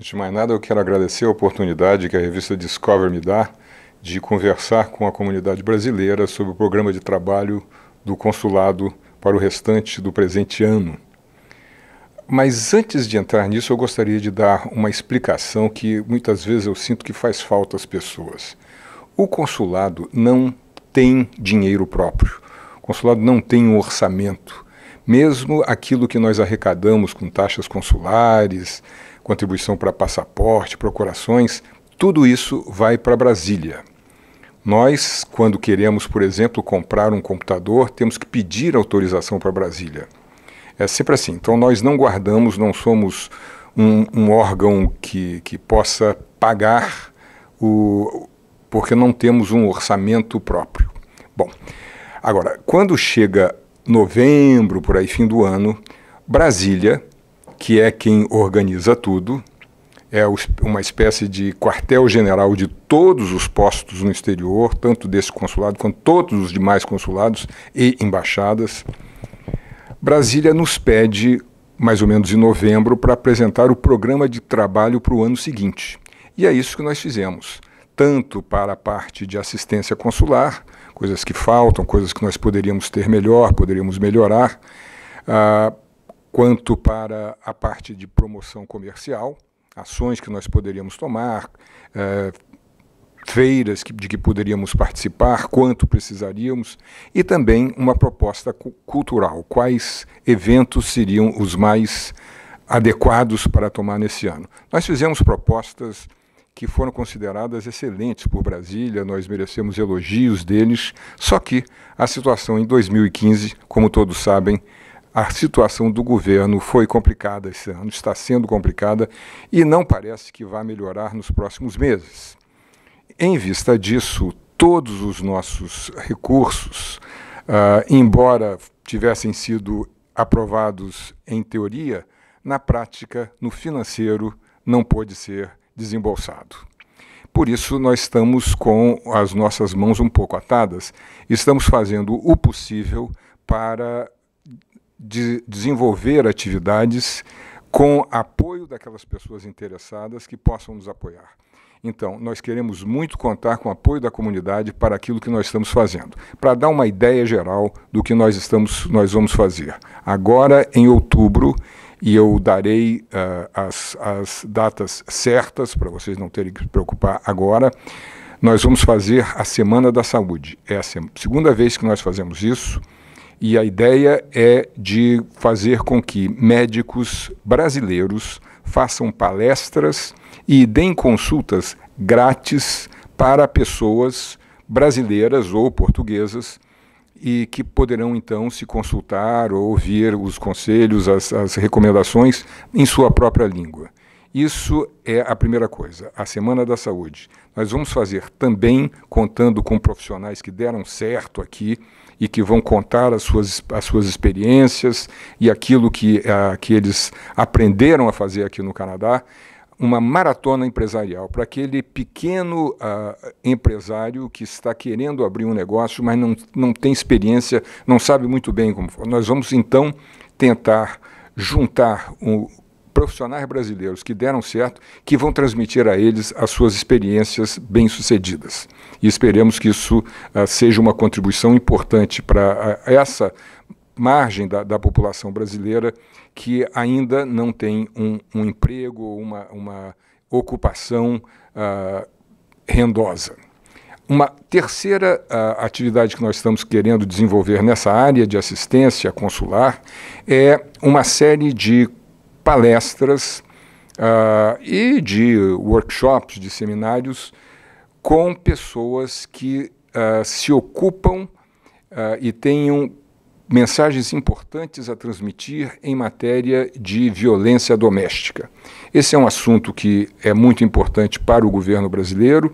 Antes de mais nada, eu quero agradecer a oportunidade que a revista Discover me dá de conversar com a comunidade brasileira sobre o programa de trabalho do consulado para o restante do presente ano. Mas antes de entrar nisso, eu gostaria de dar uma explicação que muitas vezes eu sinto que faz falta às pessoas. O consulado não tem dinheiro próprio. O consulado não tem um orçamento mesmo aquilo que nós arrecadamos com taxas consulares, contribuição para passaporte, procurações, tudo isso vai para Brasília. Nós, quando queremos, por exemplo, comprar um computador, temos que pedir autorização para Brasília. É sempre assim. Então, nós não guardamos, não somos um, um órgão que, que possa pagar, o, porque não temos um orçamento próprio. Bom, agora, quando chega novembro, por aí, fim do ano, Brasília, que é quem organiza tudo, é uma espécie de quartel-general de todos os postos no exterior, tanto desse consulado quanto todos os demais consulados e embaixadas. Brasília nos pede, mais ou menos em novembro, para apresentar o programa de trabalho para o ano seguinte. E é isso que nós fizemos tanto para a parte de assistência consular, coisas que faltam, coisas que nós poderíamos ter melhor, poderíamos melhorar, ah, quanto para a parte de promoção comercial, ações que nós poderíamos tomar, eh, feiras que, de que poderíamos participar, quanto precisaríamos, e também uma proposta cultural, quais eventos seriam os mais adequados para tomar nesse ano. Nós fizemos propostas que foram consideradas excelentes por Brasília, nós merecemos elogios deles, só que a situação em 2015, como todos sabem, a situação do governo foi complicada esse ano, está sendo complicada e não parece que vai melhorar nos próximos meses. Em vista disso, todos os nossos recursos, uh, embora tivessem sido aprovados em teoria, na prática, no financeiro, não pôde ser desembolsado. Por isso, nós estamos com as nossas mãos um pouco atadas, estamos fazendo o possível para de desenvolver atividades com apoio daquelas pessoas interessadas que possam nos apoiar. Então, nós queremos muito contar com o apoio da comunidade para aquilo que nós estamos fazendo, para dar uma ideia geral do que nós estamos nós vamos fazer. Agora em outubro, e eu darei uh, as, as datas certas para vocês não terem que se preocupar agora. Nós vamos fazer a Semana da Saúde. É a segunda vez que nós fazemos isso e a ideia é de fazer com que médicos brasileiros façam palestras e deem consultas grátis para pessoas brasileiras ou portuguesas e que poderão então se consultar ou ouvir os conselhos, as, as recomendações em sua própria língua. Isso é a primeira coisa, a Semana da Saúde. Nós vamos fazer também contando com profissionais que deram certo aqui e que vão contar as suas, as suas experiências e aquilo que, a, ah, que eles aprenderam a fazer aqui no Canadá uma maratona empresarial para aquele pequeno uh, empresário que está querendo abrir um negócio, mas não, não tem experiência, não sabe muito bem como. Nós vamos então tentar juntar um, profissionais brasileiros que deram certo, que vão transmitir a eles as suas experiências bem-sucedidas. E esperemos que isso uh, seja uma contribuição importante para uh, essa margem da, da, população brasileira que ainda não tem um, um emprego, uma, uma ocupação ah, rendosa. Uma terceira ah, atividade que nós estamos querendo desenvolver nessa área de assistência consular é uma série de palestras ah, e de workshops, de seminários com pessoas que se ocupam e tenham mensagens importantes a transmitir em matéria de violência doméstica. Esse é um assunto que é muito importante para o governo brasileiro.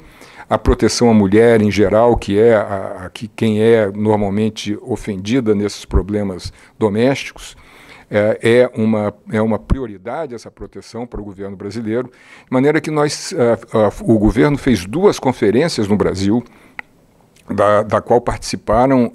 A proteção à mulher em geral, que é a, a que quem é normalmente ofendida nesses problemas domésticos, é, é uma, é uma prioridade essa proteção para o governo brasileiro, de maneira que nós, o governo fez duas conferências no Brasil, da, da qual participaram uh,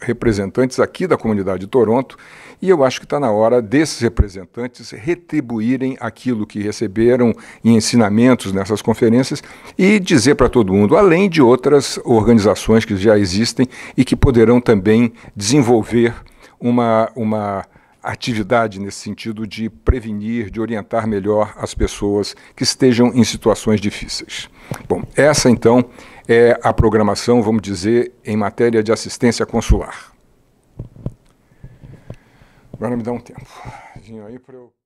representantes aqui da comunidade de Toronto, e eu acho que está na hora desses representantes retribuírem aquilo que receberam em ensinamentos nessas conferências e dizer para todo mundo, além de outras organizações que já existem e que poderão também desenvolver uma, uma atividade nesse sentido de prevenir, de orientar melhor as pessoas que estejam em situações difíceis. Bom, essa então é a programação, vamos dizer, em matéria de assistência consular. Agora me dá um tempo. Vinho aí para eu.